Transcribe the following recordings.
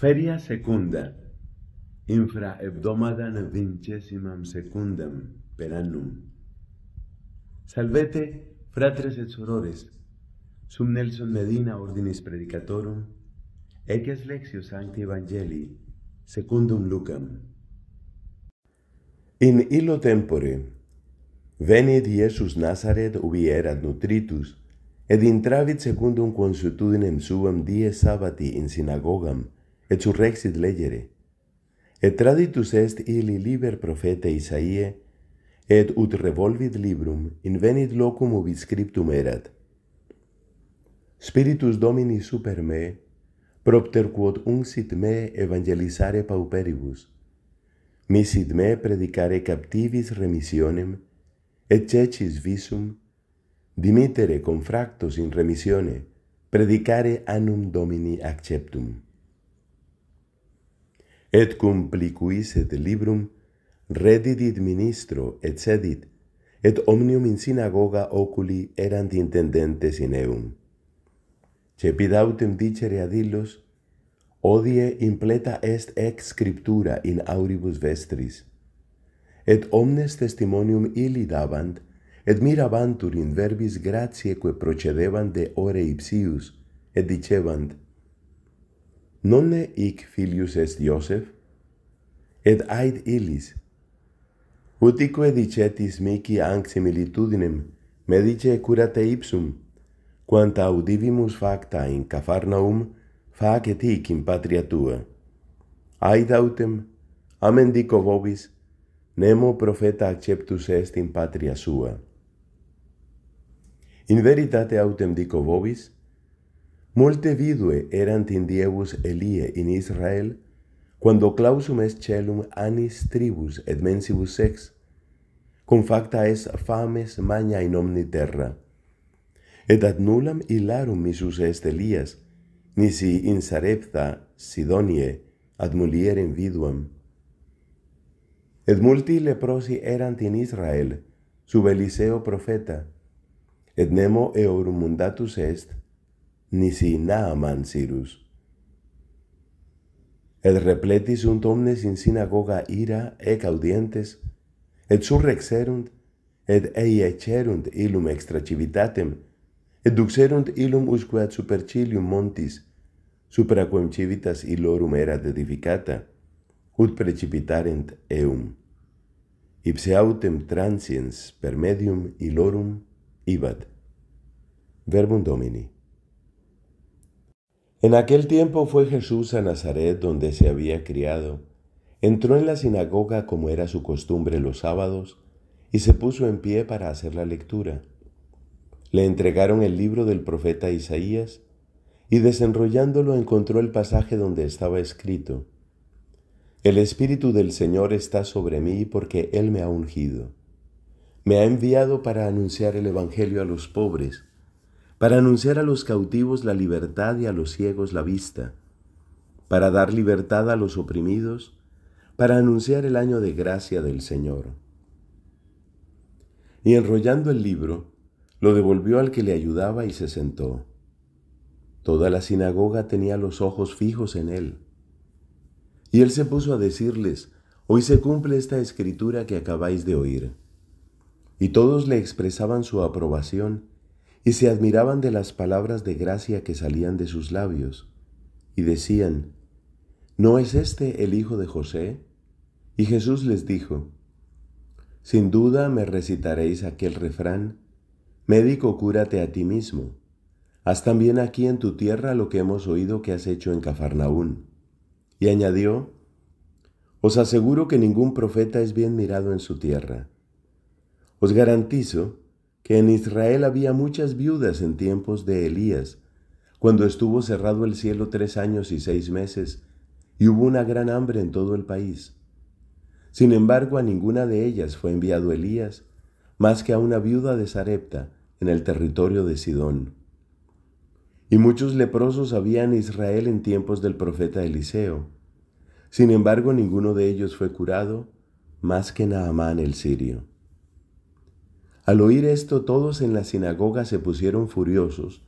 Feria secunda. Infra hebdomadan vincesimam secundam per annum. Salvete, fratres et sorores, sum Nelson Medina ordinis predicatorum, eques lexio sancti evangelii, secundum Lucam. In illo tempore, venit Iesus Nazaret ubi erat nutritus, ed intravit secundum consuetudinem suam die sabbati in synagogam, et surrexit legere. Et traditus est illi liber profete Isaie, et ut revolvit librum in venit locum ubi scriptum erat. Spiritus Domini super me, propter quod unsit me evangelisare pauperibus, misit me predicare captivis remissionem, et cecis visum, dimitere confractos in remissione, predicare annum Domini acceptum et cum pliquisset librum, redidit ministro et sedit, et omnium in synagoga oculi erant intendentes in eum. Cepid autem dicere ad illos, odie impleta est ex scriptura in auribus vestris, et omnes testimonium illi davant, et mirabantur in verbis gratiae quae procedebant de ore ipsius, et dicebant, nonne hic filius est Iosef? Et ait illis, utique dicetis mici anc similitudinem, medice curate ipsum, quant audivimus facta in Cafarnaum, facet hic in patria tua. Ait autem, amen dico vobis, nemo profeta acceptus est in patria sua. In veritate autem dico vobis, Molte vidue erant in diebus Elie in Israel, quando clausum est celum anis tribus et mensibus sex, cum facta est fames maña in omni terra. Et ad nulam hilarum misus est Elias, nisi in Sarepta, Sidonie, ad mulierem viduam. Et multi leprosi erant in Israel, sub Eliseo profeta, et nemo eorum mundatus est, nisi naaman sirus. Et repletis unt omnes in sinagoga ira e caudientes, et surrexerunt, et ei ecerunt ilum extra civitatem, et duxerunt ilum usque ad supercilium montis, quem civitas ilorum erat edificata, ut precipitarent eum. Ipse autem transiens per medium ilorum ibat. Verbum Domini. En aquel tiempo fue Jesús a Nazaret donde se había criado. Entró en la sinagoga como era su costumbre los sábados y se puso en pie para hacer la lectura. Le entregaron el libro del profeta Isaías y desenrollándolo encontró el pasaje donde estaba escrito, El Espíritu del Señor está sobre mí porque Él me ha ungido. Me ha enviado para anunciar el Evangelio a los pobres para anunciar a los cautivos la libertad y a los ciegos la vista, para dar libertad a los oprimidos, para anunciar el año de gracia del Señor. Y enrollando el libro, lo devolvió al que le ayudaba y se sentó. Toda la sinagoga tenía los ojos fijos en él. Y él se puso a decirles, Hoy se cumple esta escritura que acabáis de oír. Y todos le expresaban su aprobación y se admiraban de las palabras de gracia que salían de sus labios, y decían, ¿no es este el hijo de José? Y Jesús les dijo, Sin duda me recitaréis aquel refrán, Médico, cúrate a ti mismo. Haz también aquí en tu tierra lo que hemos oído que has hecho en Cafarnaún. Y añadió, Os aseguro que ningún profeta es bien mirado en su tierra. Os garantizo que en Israel había muchas viudas en tiempos de Elías, cuando estuvo cerrado el cielo tres años y seis meses, y hubo una gran hambre en todo el país. Sin embargo, a ninguna de ellas fue enviado Elías, más que a una viuda de Sarepta, en el territorio de Sidón. Y muchos leprosos había en Israel en tiempos del profeta Eliseo. Sin embargo, ninguno de ellos fue curado, más que Naamán el sirio. Al oír esto todos en la sinagoga se pusieron furiosos,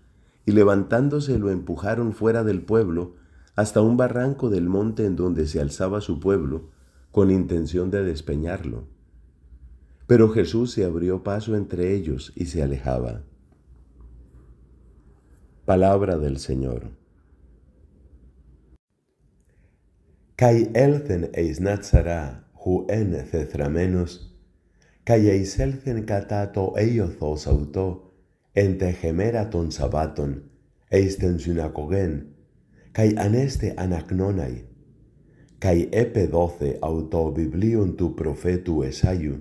y levantándose lo empujaron fuera del pueblo hasta un barranco del monte en donde se alzaba su pueblo, con intención de despeñarlo. Pero Jesús se abrió paso entre ellos y se alejaba. Palabra del Señor. Kai elten eis hu en καὶ εισέλθεν κατά το έιωθος αυτό, εν τεχεμέρα των Σαββάτων, εις την συνακογέν, καί ανέστε ανακνώναι, καί επεδόθε αυτό βιβλίον του προφέτου Εσαΐου,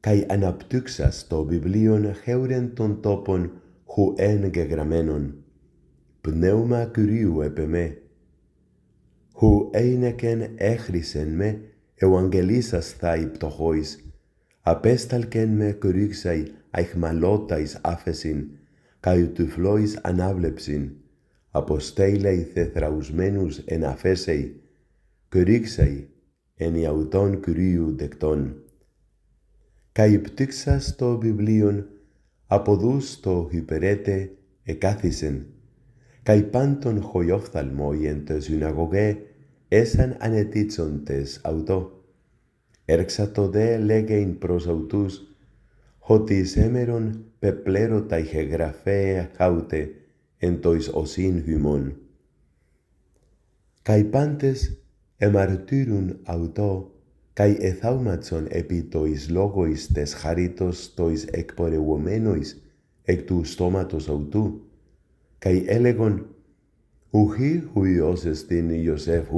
καί αναπτύξας το βιβλίον χέουρεν των τόπων χου εν γεγραμμένον, πνεύμα Κυρίου επεμέ, χου έινεκεν έχρισεν με, Ευαγγελίσας θα υπτωχόης, απέσταλκεν με κρύξαι αιχμαλώταις άφεσιν, καί φλόης ανάβλεψιν, αποστέλαι θεθραουσμένους εν αφέσαι, κρύξαι εν ιαουτών Κυρίου δεκτών. Καί πτύξας το βιβλίον, αποδούς το υπερέτε εκάθισεν, καί πάντων χωιόφθαλμοι εν τε συναγωγέ, έσαν ανετίτσοντες αυτό. Erxa to de lege in pros autus, hotis emeron peplero taige grafea haute entois tois osin humon. Caipantes emartyrun auto, cae ezaumatson epi tois logois tes jaritos tois ecpore uomenois tu stomatos autu, cae elegon, uhi hui os estin Iosef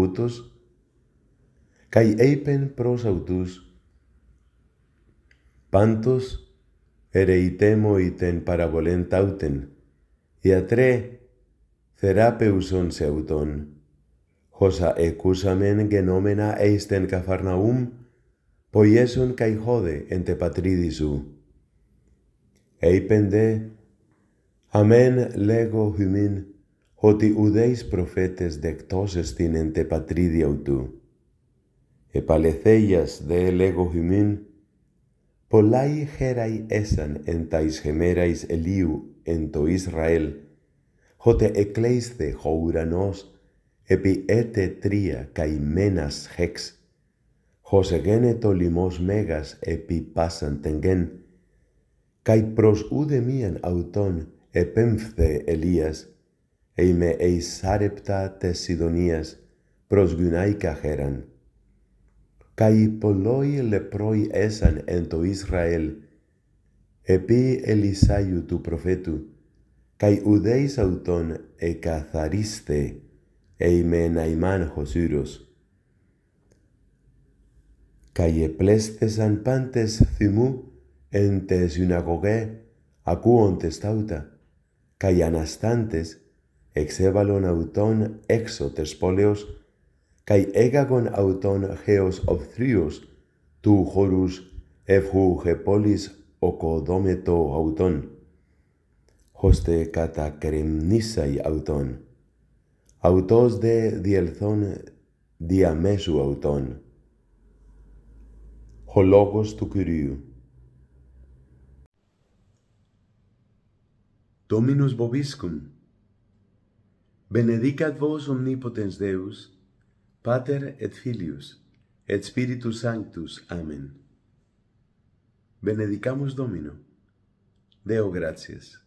καὶ προς πρὸς αὐτοῦς. Πάντως, ἡ τεν παραβολέν ἡ ιατρέ θεράπεουσον σε αυτόν. Χωσα εκούσαμεν γενόμενα ειστεν καφαρναούμ, ποιέσον καηχόδε εν τε πατρίδι σου. Είπεν δε, αμέν λέγω χυμήν, ότι ουδείς προφέτες δεκτός εστίν εν τε πατρίδι αυτού. epaleceias de elego humin, polai herai esan entais gemerais Eliu ento Israel, jote ecleiste houranos epi ete tria caimenas hex, josegen eto limos megas epi pasantengen, caipros udemian auton epempthe Elias, eime eisarepta tesidonias pros gunaica heran, Καί πολλοί λεπροί έσαν εν το Ισραήλ, επί Ελισάιου του προφέτου, καί ουδέης αυτον εκαθαρίστε, ειμεν αιμάν χωσύρος. Καί επλέστεσαν πάντες θυμού εν τε συναγωγέ, ακούοντες ταύτα, καί αναστάντες εξέβαλον αυτον έξω τες πόλεως, καί έγαγον αυτον χέος οφθρίος, του χώρους εύχου χεπόλης οκοδόμετο αυτον, χώστε κατά κρεμνήσαι αυτον, αυτός δε διελθόν διαμέσου αυτον. Ο Λόγος του Κυρίου Τόμινος vobiscum. Benedicat vos omnipotens Deus, Pater et Filius et Spiritus Sanctus. Amén. Benedicamos Domino. Deo gracias.